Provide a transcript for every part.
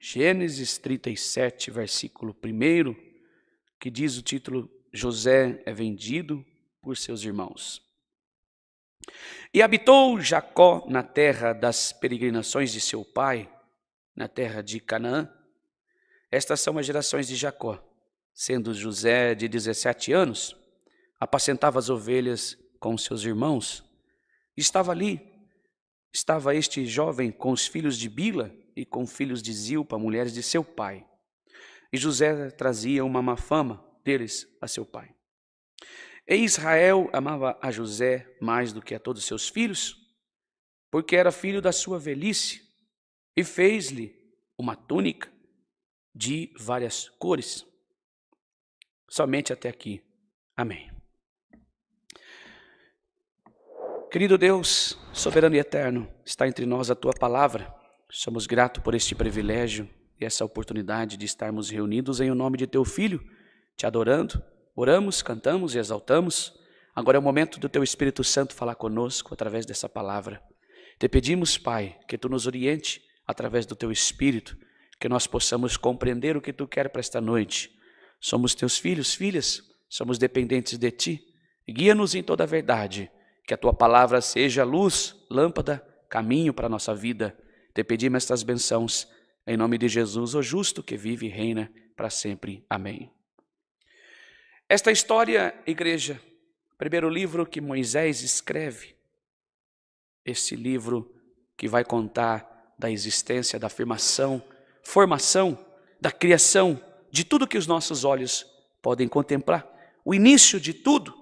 Gênesis 37, versículo 1, que diz o título: José é vendido por seus irmãos. E habitou Jacó na terra das peregrinações de seu pai, na terra de Canaã. Estas são as gerações de Jacó, sendo José de 17 anos, apacentava as ovelhas com seus irmãos. Estava ali, estava este jovem com os filhos de Bila, e com filhos de Zilpa, mulheres de seu pai. E José trazia uma má fama deles a seu pai. E Israel amava a José mais do que a todos seus filhos, porque era filho da sua velhice, e fez-lhe uma túnica de várias cores. Somente até aqui. Amém. Querido Deus, soberano e eterno, está entre nós a tua palavra. Somos gratos por este privilégio e essa oportunidade de estarmos reunidos em o nome de teu filho, te adorando. Oramos, cantamos e exaltamos. Agora é o momento do teu Espírito Santo falar conosco através dessa palavra. Te pedimos, Pai, que tu nos oriente através do teu Espírito, que nós possamos compreender o que tu quer para esta noite. Somos teus filhos, filhas, somos dependentes de ti. Guia-nos em toda a verdade, que a tua palavra seja luz, lâmpada, caminho para a nossa vida. Te pedimos estas bênçãos em nome de Jesus, o justo que vive e reina para sempre. Amém. Esta história, igreja, primeiro livro que Moisés escreve, esse livro que vai contar da existência, da afirmação, formação, da criação, de tudo que os nossos olhos podem contemplar, o início de tudo.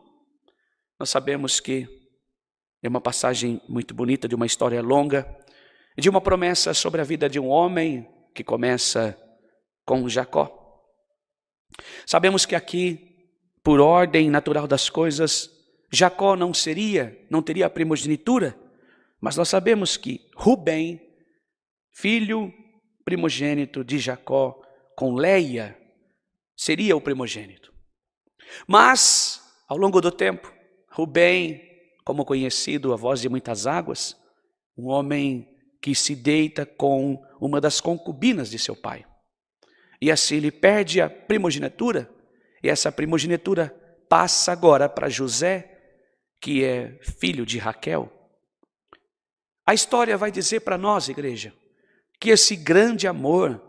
Nós sabemos que é uma passagem muito bonita de uma história longa, de uma promessa sobre a vida de um homem que começa com Jacó. Sabemos que aqui, por ordem natural das coisas, Jacó não seria, não teria a primogenitura, mas nós sabemos que Rubem, filho primogênito de Jacó com Leia, seria o primogênito. Mas, ao longo do tempo, Rubem, como conhecido a voz de muitas águas, um homem que se deita com uma das concubinas de seu pai. E assim ele perde a primogenitura, e essa primogenitura passa agora para José, que é filho de Raquel. A história vai dizer para nós, igreja, que esse grande amor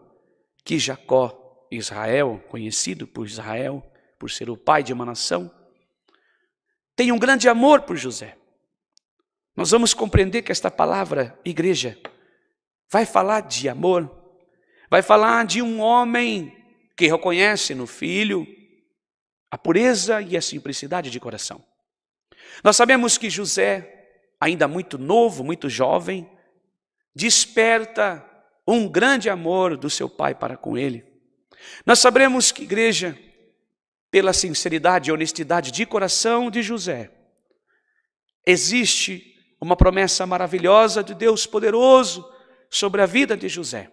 que Jacó, Israel, conhecido por Israel, por ser o pai de uma nação, tem um grande amor por José. Nós vamos compreender que esta palavra, igreja, vai falar de amor, vai falar de um homem que reconhece no filho a pureza e a simplicidade de coração. Nós sabemos que José, ainda muito novo, muito jovem, desperta um grande amor do seu pai para com ele. Nós sabemos que, igreja, pela sinceridade e honestidade de coração de José, existe uma promessa maravilhosa de Deus poderoso sobre a vida de José.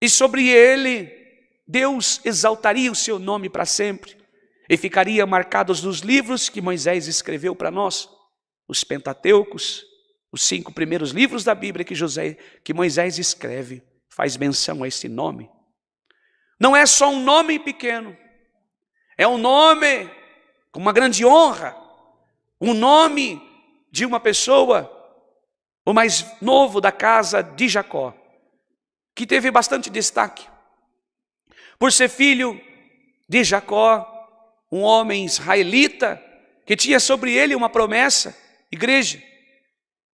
E sobre ele, Deus exaltaria o seu nome para sempre e ficaria marcados nos livros que Moisés escreveu para nós, os Pentateucos, os cinco primeiros livros da Bíblia que, José, que Moisés escreve, faz menção a esse nome. Não é só um nome pequeno, é um nome com uma grande honra, um nome de uma pessoa, o mais novo da casa de Jacó, que teve bastante destaque. Por ser filho de Jacó, um homem israelita, que tinha sobre ele uma promessa, igreja,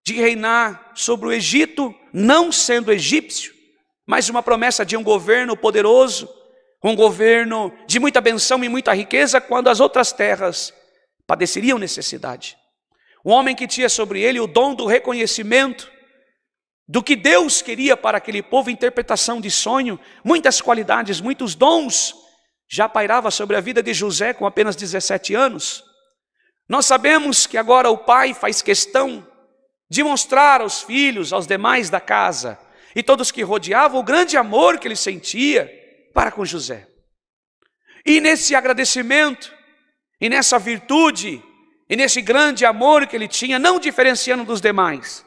de reinar sobre o Egito, não sendo egípcio, mas uma promessa de um governo poderoso, um governo de muita benção e muita riqueza, quando as outras terras padeceriam necessidade um homem que tinha sobre ele o dom do reconhecimento do que Deus queria para aquele povo, interpretação de sonho, muitas qualidades, muitos dons, já pairava sobre a vida de José com apenas 17 anos. Nós sabemos que agora o pai faz questão de mostrar aos filhos, aos demais da casa e todos que rodeavam o grande amor que ele sentia para com José. E nesse agradecimento, e nessa virtude, e nesse grande amor que ele tinha, não diferenciando dos demais,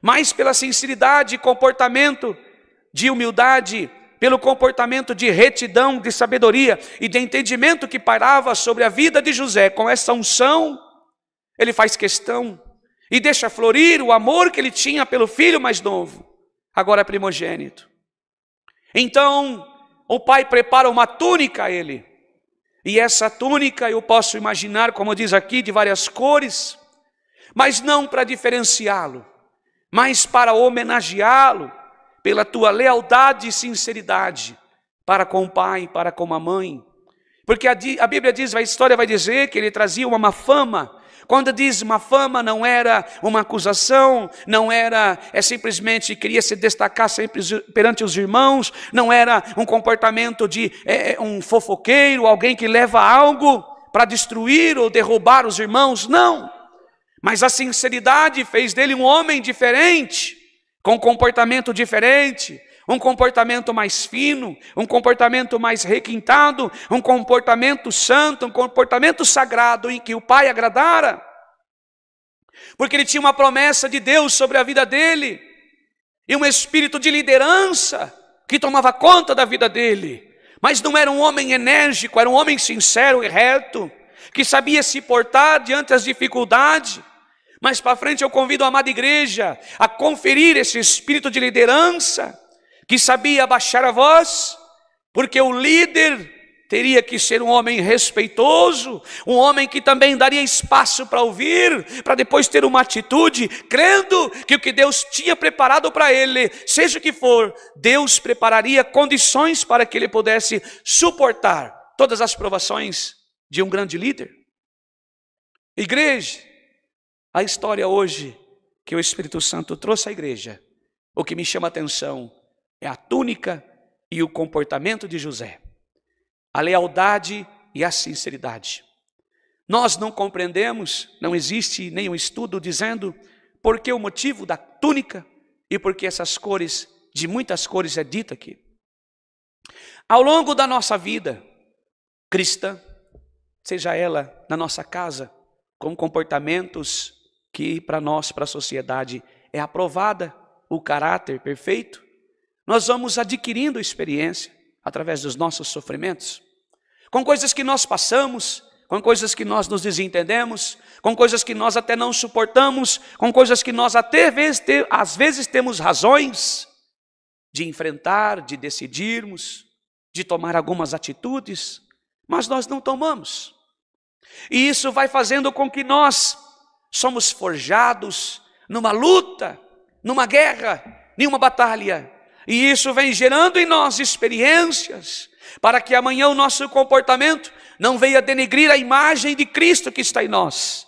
mas pela sinceridade e comportamento de humildade, pelo comportamento de retidão, de sabedoria e de entendimento que parava sobre a vida de José, com essa unção, ele faz questão e deixa florir o amor que ele tinha pelo filho mais novo, agora primogênito. Então, o pai prepara uma túnica a ele, e essa túnica eu posso imaginar, como diz aqui, de várias cores, mas não para diferenciá-lo, mas para homenageá-lo pela tua lealdade e sinceridade para com o pai, para com a mãe. Porque a, a Bíblia diz, a história vai dizer que ele trazia uma má fama quando diz uma fama, não era uma acusação, não era é simplesmente queria se destacar sempre perante os irmãos, não era um comportamento de é, é um fofoqueiro, alguém que leva algo para destruir ou derrubar os irmãos, não. Mas a sinceridade fez dele um homem diferente, com um comportamento diferente, um comportamento mais fino, um comportamento mais requintado, um comportamento santo, um comportamento sagrado em que o Pai agradara. Porque ele tinha uma promessa de Deus sobre a vida dele e um espírito de liderança que tomava conta da vida dele. Mas não era um homem enérgico, era um homem sincero e reto, que sabia se portar diante das dificuldades. Mas para frente eu convido a amada igreja a conferir esse espírito de liderança, que sabia abaixar a voz, porque o líder teria que ser um homem respeitoso, um homem que também daria espaço para ouvir, para depois ter uma atitude, crendo que o que Deus tinha preparado para ele, seja o que for, Deus prepararia condições para que ele pudesse suportar todas as provações de um grande líder. Igreja, a história hoje que o Espírito Santo trouxe à igreja, o que me chama a atenção é a túnica e o comportamento de José, a lealdade e a sinceridade. Nós não compreendemos, não existe nenhum estudo dizendo por que o motivo da túnica e por que essas cores, de muitas cores, é dita aqui. Ao longo da nossa vida cristã, seja ela na nossa casa, com comportamentos que para nós, para a sociedade, é aprovada o caráter perfeito, nós vamos adquirindo experiência através dos nossos sofrimentos, com coisas que nós passamos, com coisas que nós nos desentendemos, com coisas que nós até não suportamos, com coisas que nós até às vezes temos razões de enfrentar, de decidirmos, de tomar algumas atitudes, mas nós não tomamos. E isso vai fazendo com que nós somos forjados numa luta, numa guerra, numa batalha e isso vem gerando em nós experiências, para que amanhã o nosso comportamento não venha denegrir a imagem de Cristo que está em nós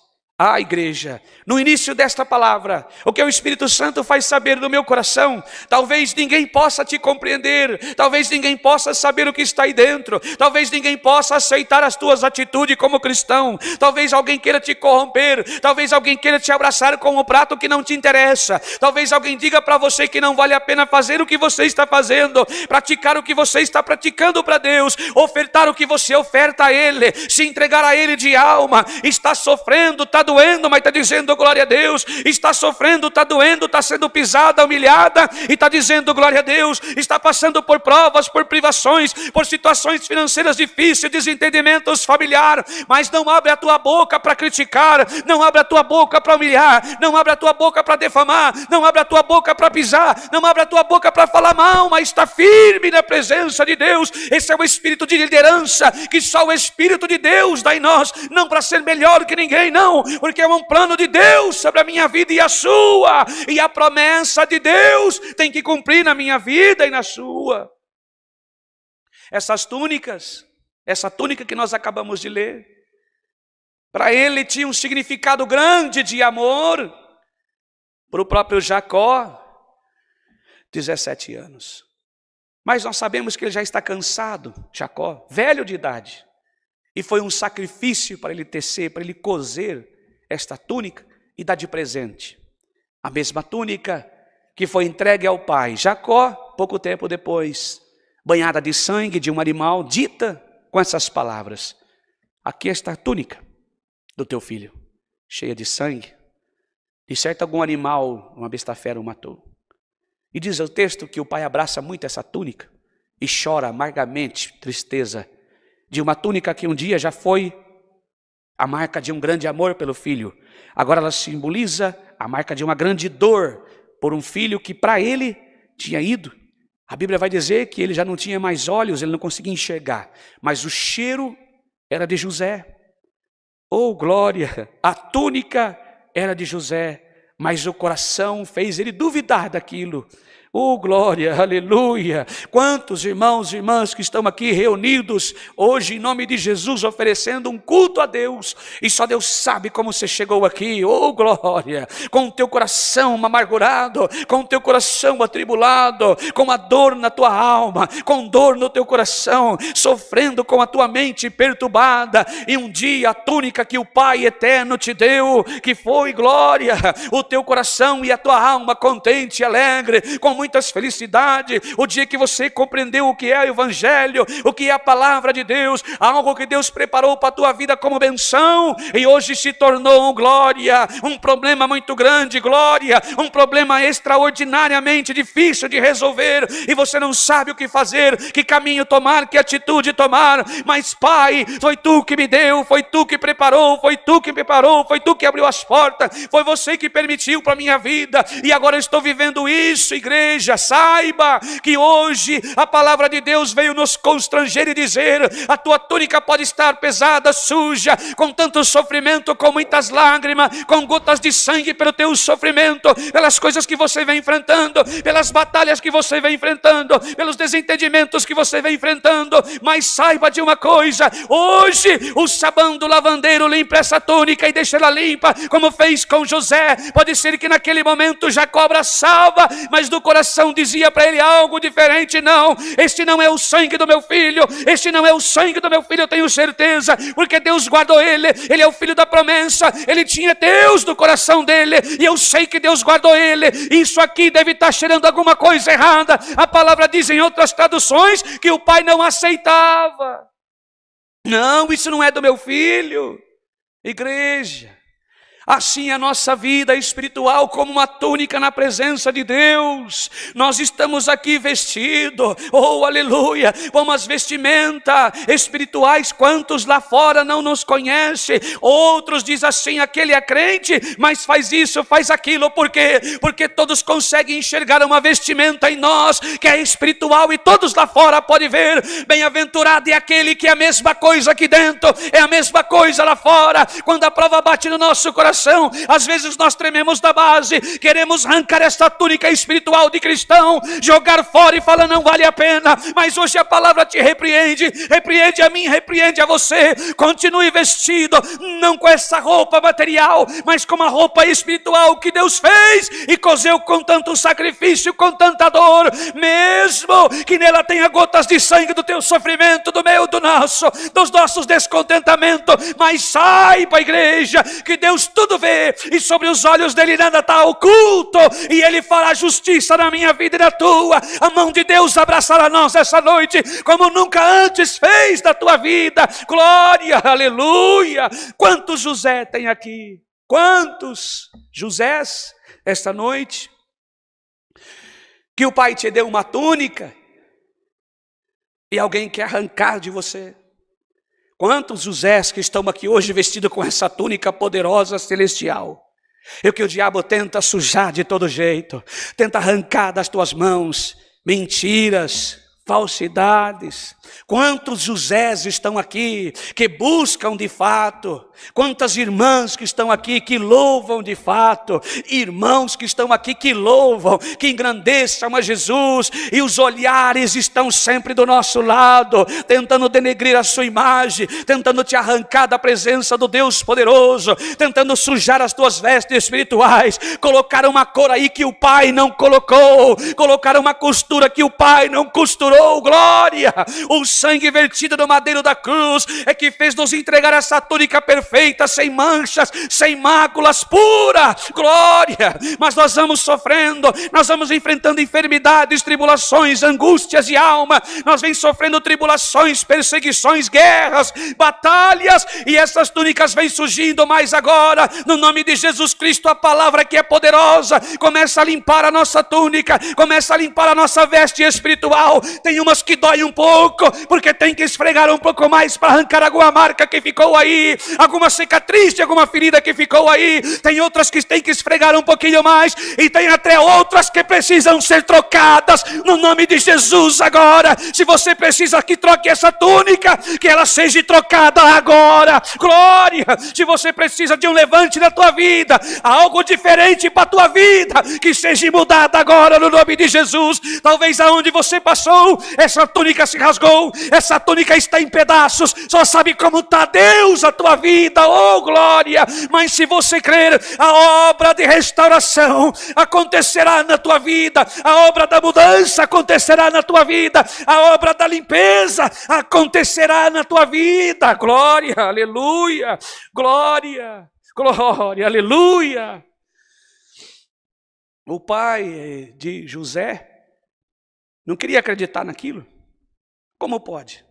à igreja. No início desta palavra, o que o Espírito Santo faz saber do meu coração, talvez ninguém possa te compreender, talvez ninguém possa saber o que está aí dentro, talvez ninguém possa aceitar as tuas atitudes como cristão, talvez alguém queira te corromper, talvez alguém queira te abraçar com um prato que não te interessa, talvez alguém diga para você que não vale a pena fazer o que você está fazendo, praticar o que você está praticando para Deus, ofertar o que você oferta a Ele, se entregar a Ele de alma, está sofrendo, está doendo doendo, mas está dizendo glória a Deus, está sofrendo, está doendo, está sendo pisada, humilhada, e está dizendo glória a Deus, está passando por provas, por privações, por situações financeiras difíceis, desentendimentos familiares, mas não abre a tua boca para criticar, não abre a tua boca para humilhar, não abre a tua boca para defamar, não abre a tua boca para pisar, não abre a tua boca para falar mal, mas está firme na presença de Deus. Esse é o espírito de liderança que só o Espírito de Deus dá em nós, não para ser melhor que ninguém, não, porque é um plano de Deus sobre a minha vida e a sua, e a promessa de Deus tem que cumprir na minha vida e na sua. Essas túnicas, essa túnica que nós acabamos de ler, para ele tinha um significado grande de amor, para o próprio Jacó, 17 anos. Mas nós sabemos que ele já está cansado, Jacó, velho de idade. E foi um sacrifício para ele tecer, para ele cozer esta túnica e dá de presente. A mesma túnica que foi entregue ao pai Jacó, pouco tempo depois, banhada de sangue de um animal, dita com essas palavras: Aqui está a túnica do teu filho, cheia de sangue. De certo, algum animal, uma besta fera, o matou. E diz o texto que o pai abraça muito essa túnica e chora amargamente tristeza de uma túnica que um dia já foi a marca de um grande amor pelo filho. Agora ela simboliza a marca de uma grande dor por um filho que para ele tinha ido. A Bíblia vai dizer que ele já não tinha mais olhos, ele não conseguia enxergar, mas o cheiro era de José. Oh glória! A túnica era de José, mas o coração fez ele duvidar daquilo. Oh, glória, aleluia! Quantos irmãos e irmãs que estão aqui reunidos hoje em nome de Jesus, oferecendo um culto a Deus, e só Deus sabe como você chegou aqui, oh, glória! Com o teu coração amargurado, com o teu coração atribulado, com a dor na tua alma, com dor no teu coração, sofrendo com a tua mente perturbada, e um dia a túnica que o Pai eterno te deu, que foi glória, o teu coração e a tua alma contente e alegre, com muitas felicidades, o dia que você compreendeu o que é o Evangelho, o que é a palavra de Deus, algo que Deus preparou para a tua vida como benção, e hoje se tornou glória, um problema muito grande, glória, um problema extraordinariamente difícil de resolver, e você não sabe o que fazer, que caminho tomar, que atitude tomar, mas Pai, foi tu que me deu, foi tu que preparou, foi tu que preparou, foi tu que abriu as portas, foi você que permitiu para a minha vida, e agora eu estou vivendo isso, igreja igreja, saiba que hoje a palavra de Deus veio nos constranger e dizer: a tua túnica pode estar pesada, suja, com tanto sofrimento, com muitas lágrimas, com gotas de sangue pelo teu sofrimento, pelas coisas que você vem enfrentando, pelas batalhas que você vem enfrentando, pelos desentendimentos que você vem enfrentando. Mas saiba de uma coisa: hoje o sabão do lavandeiro limpa essa túnica e deixa ela limpa, como fez com José. Pode ser que naquele momento Jacó salva, mas do coração coração dizia para ele algo diferente. Não, este não é o sangue do meu filho, este não é o sangue do meu filho, eu tenho certeza, porque Deus guardou ele, ele é o filho da promessa, ele tinha Deus no coração dele, e eu sei que Deus guardou ele. Isso aqui deve estar tá cheirando alguma coisa errada. A palavra diz em outras traduções que o pai não aceitava. Não, isso não é do meu filho. Igreja, Assim a nossa vida espiritual como uma túnica na presença de Deus. Nós estamos aqui vestido, oh aleluia, com as vestimentas espirituais, quantos lá fora não nos conhecem. Outros dizem assim, aquele é crente, mas faz isso, faz aquilo, por quê? Porque todos conseguem enxergar uma vestimenta em nós que é espiritual e todos lá fora podem ver. Bem-aventurado é aquele que é a mesma coisa aqui dentro, é a mesma coisa lá fora. Quando a prova bate no nosso coração, coração. Às vezes nós trememos da base, queremos arrancar esta túnica espiritual de cristão, jogar fora e falar não vale a pena. Mas hoje a palavra te repreende, repreende a mim, repreende a você. Continue vestido, não com essa roupa material, mas com uma roupa espiritual que Deus fez e cozeu com tanto sacrifício, com tanta dor, mesmo que nela tenha gotas de sangue do teu sofrimento, do meu, do nosso, dos nossos descontentamentos. Mas saiba, igreja, que Deus tudo tudo vê, e sobre os olhos dele nada está oculto, e ele fará justiça na minha vida e na tua. A mão de Deus abraçará nós essa noite, como nunca antes fez da tua vida. Glória, aleluia! Quantos José tem aqui? Quantos Josés esta noite? Que o Pai te deu uma túnica e alguém quer arrancar de você. Quantos Josés que estão aqui hoje vestidos com essa túnica poderosa celestial? E o que o diabo tenta sujar de todo jeito, tenta arrancar das tuas mãos mentiras, falsidades. Quantos Josés estão aqui que buscam de fato? Quantas irmãs que estão aqui que louvam de fato? Irmãos que estão aqui que louvam, que engrandeçam a Jesus e os olhares estão sempre do nosso lado, tentando denegrir a sua imagem, tentando te arrancar da presença do Deus poderoso, tentando sujar as tuas vestes espirituais, colocar uma cor aí que o Pai não colocou, colocar uma costura que o Pai não costurou curou, glória! O sangue vertido no madeiro da cruz é que fez nos entregar essa túnica perfeita, sem manchas, sem máculas, pura, glória! Mas nós vamos sofrendo, nós vamos enfrentando enfermidades, tribulações, angústias de alma, nós vem sofrendo tribulações, perseguições, guerras, batalhas, e essas túnicas vêm surgindo mais agora, no nome de Jesus Cristo, a palavra que é poderosa, começa a limpar a nossa túnica, começa a limpar a nossa veste espiritual, tem umas que dói um pouco, porque tem que esfregar um pouco mais para arrancar alguma marca que ficou aí, alguma cicatriz de alguma ferida que ficou aí, tem outras que tem que esfregar um pouquinho mais, e tem até outras que precisam ser trocadas, no nome de Jesus agora. Se você precisa que troque essa túnica, que ela seja trocada agora, glória. Se você precisa de um levante na tua vida, algo diferente para a tua vida, que seja mudada agora no nome de Jesus. Talvez aonde você passou essa túnica se rasgou, essa túnica está em pedaços. Só sabe como está Deus a tua vida, oh glória! Mas se você crer, a obra de restauração acontecerá na tua vida, a obra da mudança acontecerá na tua vida, a obra da limpeza acontecerá na tua vida. Glória, aleluia, glória, glória, aleluia. O pai de José não queria acreditar naquilo. Como pode?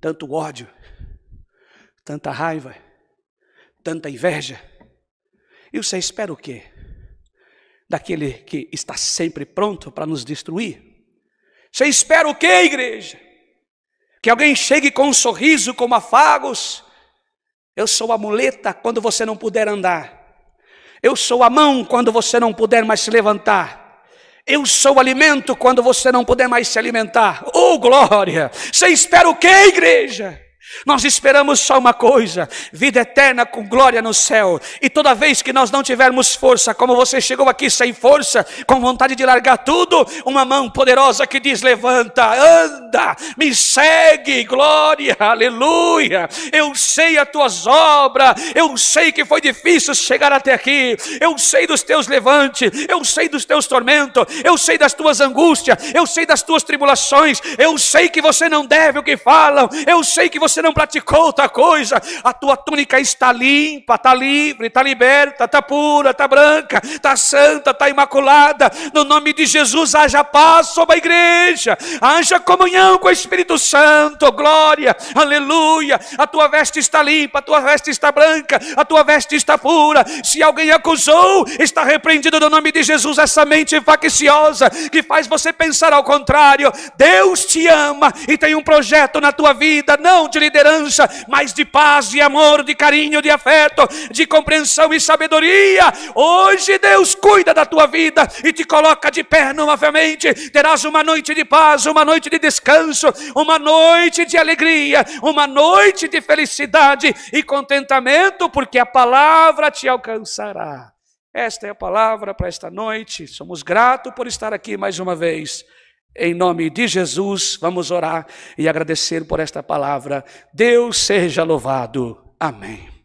Tanto ódio, tanta raiva, tanta inveja. E você espera o quê? Daquele que está sempre pronto para nos destruir? Você espera o quê, igreja? Que alguém chegue com um sorriso, com afagos. Eu sou a muleta quando você não puder andar. Eu sou a mão quando você não puder mais se levantar. Eu sou alimento quando você não puder mais se alimentar. Oh, glória! Você espera o que, igreja? Nós esperamos só uma coisa: vida eterna com glória no céu. E toda vez que nós não tivermos força, como você chegou aqui sem força, com vontade de largar tudo, uma mão poderosa que diz: levanta, anda, me segue, glória, aleluia. Eu sei as tuas obras, eu sei que foi difícil chegar até aqui, eu sei dos teus levantes, eu sei dos teus tormentos, eu sei das tuas angústias, eu sei das tuas tribulações, eu sei que você não deve o que falam, eu sei que você você não praticou outra coisa, a tua túnica está limpa, está livre, está liberta, está pura, está branca, está santa, está imaculada. No nome de Jesus, haja paz sobre a igreja, haja comunhão com o Espírito Santo, glória, aleluia. A tua veste está limpa, a tua veste está branca, a tua veste está pura. Se alguém acusou, está repreendido no nome de Jesus essa mente facciosa que faz você pensar ao contrário. Deus te ama e tem um projeto na tua vida, não de liderança, mas de paz, de amor, de carinho, de afeto, de compreensão e sabedoria. Hoje Deus cuida da tua vida e te coloca de pé novamente. Terás uma noite de paz, uma noite de descanso, uma noite de alegria, uma noite de felicidade e contentamento, porque a palavra te alcançará. Esta é a palavra para esta noite. Somos gratos por estar aqui mais uma vez. Em nome de Jesus, vamos orar e agradecer por esta palavra. Deus seja louvado. Amém.